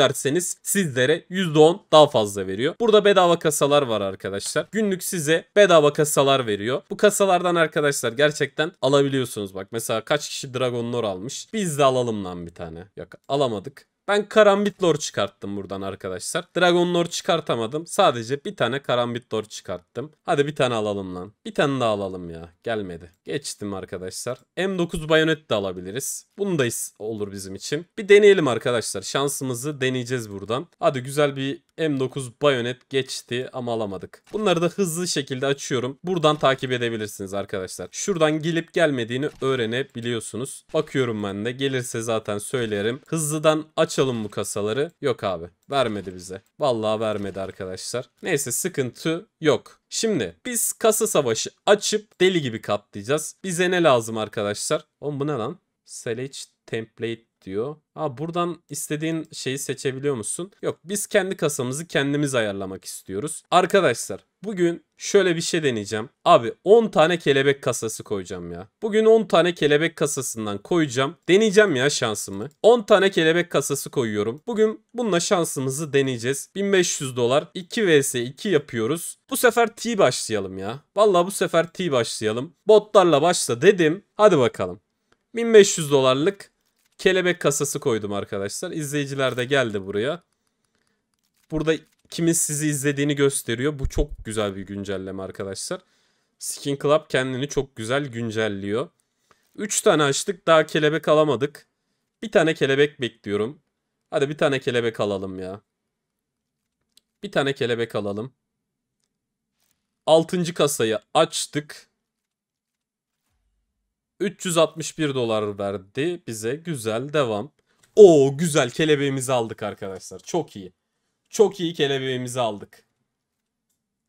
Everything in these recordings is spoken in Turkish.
yüklerseniz sizlere %10 daha fazla veriyor. Burada bedava kasalar var arkadaşlar. Günlük size bedava kasalar veriyor. Bu kasalardan arkadaşlar gerçekten alabiliyorsunuz. Bak mesela kaç kişi Dragon Lore almış. Biz de alalım lan bir tane. Yok alamadık. Ben karambit lore çıkarttım buradan arkadaşlar. Dragon lore çıkartamadım. Sadece bir tane karambit lore çıkarttım. Hadi bir tane alalım lan. Bir tane daha alalım ya. Gelmedi. Geçtim arkadaşlar. M9 bayonet de alabiliriz. Bunu da olur bizim için. Bir deneyelim arkadaşlar. Şansımızı deneyeceğiz buradan. Hadi güzel bir M9 Bayonet geçti ama alamadık. Bunları da hızlı şekilde açıyorum. Buradan takip edebilirsiniz arkadaşlar. Şuradan gelip gelmediğini öğrenebiliyorsunuz. Bakıyorum ben de. Gelirse zaten söylerim. Hızlıdan açalım bu kasaları. Yok abi. Vermedi bize. Vallahi vermedi arkadaşlar. Neyse sıkıntı yok. Şimdi biz kasa savaşı açıp deli gibi katlayacağız. Bize ne lazım arkadaşlar? Oğlum bu ne lan? Select template diyor. Aa, buradan istediğin şeyi seçebiliyor musun? Yok biz kendi kasamızı kendimiz ayarlamak istiyoruz. Arkadaşlar bugün şöyle bir şey deneyeceğim. Abi 10 tane kelebek kasası koyacağım ya. Bugün 10 tane kelebek kasasından koyacağım. Deneyeceğim ya şansımı. 10 tane kelebek kasası koyuyorum. Bugün bununla şansımızı deneyeceğiz. 1500 dolar 2 vs 2 yapıyoruz. Bu sefer T başlayalım ya. Vallahi bu sefer T başlayalım. Botlarla başla dedim. Hadi bakalım. 1500 dolarlık kelebek kasası koydum arkadaşlar. İzleyiciler de geldi buraya. Burada kimin sizi izlediğini gösteriyor. Bu çok güzel bir güncelleme arkadaşlar. Skin Club kendini çok güzel güncelliyor. 3 tane açtık daha kelebek alamadık. Bir tane kelebek bekliyorum. Hadi bir tane kelebek alalım ya. Bir tane kelebek alalım. 6. kasayı açtık. 361 dolar verdi bize. Güzel devam. O güzel kelebeğimizi aldık arkadaşlar. Çok iyi. Çok iyi kelebeğimizi aldık.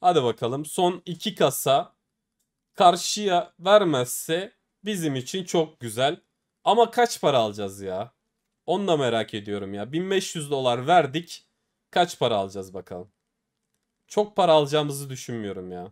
Hadi bakalım. Son iki kasa karşıya vermezse bizim için çok güzel. Ama kaç para alacağız ya? Onu da merak ediyorum ya. 1500 dolar verdik. Kaç para alacağız bakalım. Çok para alacağımızı düşünmüyorum ya.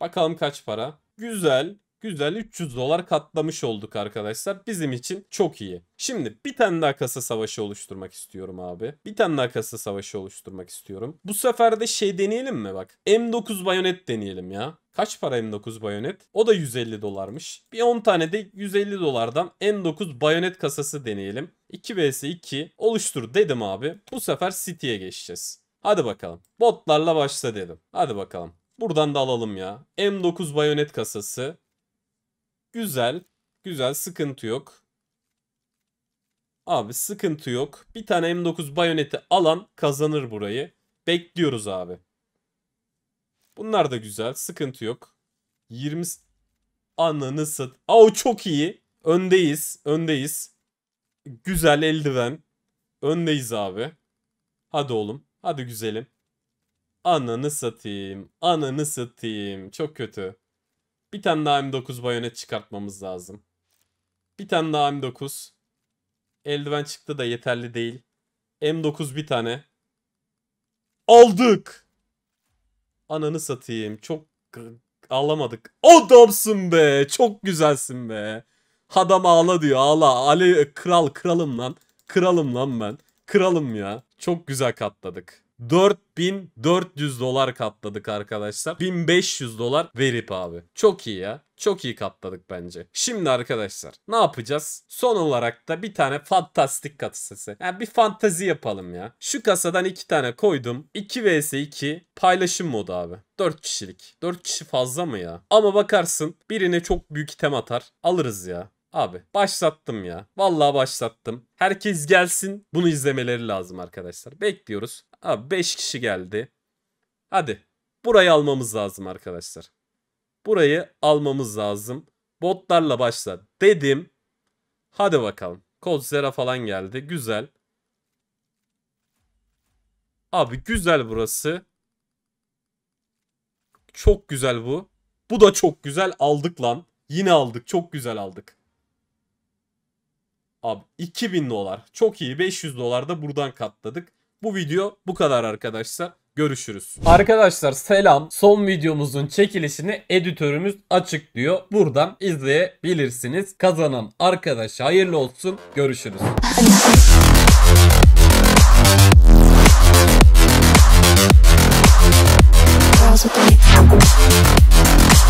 Bakalım kaç para. Güzel güzel 300 dolar katlamış olduk arkadaşlar. Bizim için çok iyi. Şimdi bir tane daha kasa savaşı oluşturmak istiyorum abi. Bir tane daha kasa savaşı oluşturmak istiyorum. Bu sefer de şey deneyelim mi bak. M9 bayonet deneyelim ya. Kaç para M9 bayonet? O da 150 dolarmış. Bir 10 tane de 150 dolardan M9 bayonet kasası deneyelim. 2 vs 2 oluştur dedim abi. Bu sefer City'ye geçeceğiz. Hadi bakalım. Botlarla başla dedim. Hadi bakalım. Buradan da alalım ya. M9 bayonet kasası. Güzel. Güzel. Sıkıntı yok. Abi sıkıntı yok. Bir tane M9 bayoneti alan kazanır burayı. Bekliyoruz abi. Bunlar da güzel. Sıkıntı yok. 20 ananı sat. Aa çok iyi. Öndeyiz. Öndeyiz. Güzel eldiven. Öndeyiz abi. Hadi oğlum. Hadi güzelim. Ananı satayım. Ananı satayım. Çok kötü. Bir tane daha M9 bayonet çıkartmamız lazım. Bir tane daha M9. Eldiven çıktı da yeterli değil. M9 bir tane. Aldık. Ananı satayım. Çok ağlamadık. Adamsın be. Çok güzelsin be. Adam ağla diyor. Ağla. Ali kral kralım lan. Kralım lan ben. Kralım ya. Çok güzel katladık. 4400 dolar katladık arkadaşlar. 1500 dolar verip abi. Çok iyi ya. Çok iyi katladık bence. Şimdi arkadaşlar ne yapacağız? Son olarak da bir tane fantastik sesi, Yani bir fantazi yapalım ya. Şu kasadan iki tane koydum. 2 vs 2 paylaşım modu abi. 4 kişilik. 4 kişi fazla mı ya? Ama bakarsın birine çok büyük item atar. Alırız ya. Abi başlattım ya. Vallahi başlattım. Herkes gelsin. Bunu izlemeleri lazım arkadaşlar. Bekliyoruz. Abi 5 kişi geldi. Hadi. Burayı almamız lazım arkadaşlar. Burayı almamız lazım. Botlarla başla dedim. Hadi bakalım. Kod falan geldi. Güzel. Abi güzel burası. Çok güzel bu. Bu da çok güzel. Aldık lan. Yine aldık. Çok güzel aldık. Abi 2000 dolar. Çok iyi. 500 dolar da buradan katladık. Bu video bu kadar arkadaşlar. Görüşürüz. Arkadaşlar selam. Son videomuzun çekilişini editörümüz açıklıyor. Buradan izleyebilirsiniz. Kazanan arkadaş hayırlı olsun. Görüşürüz.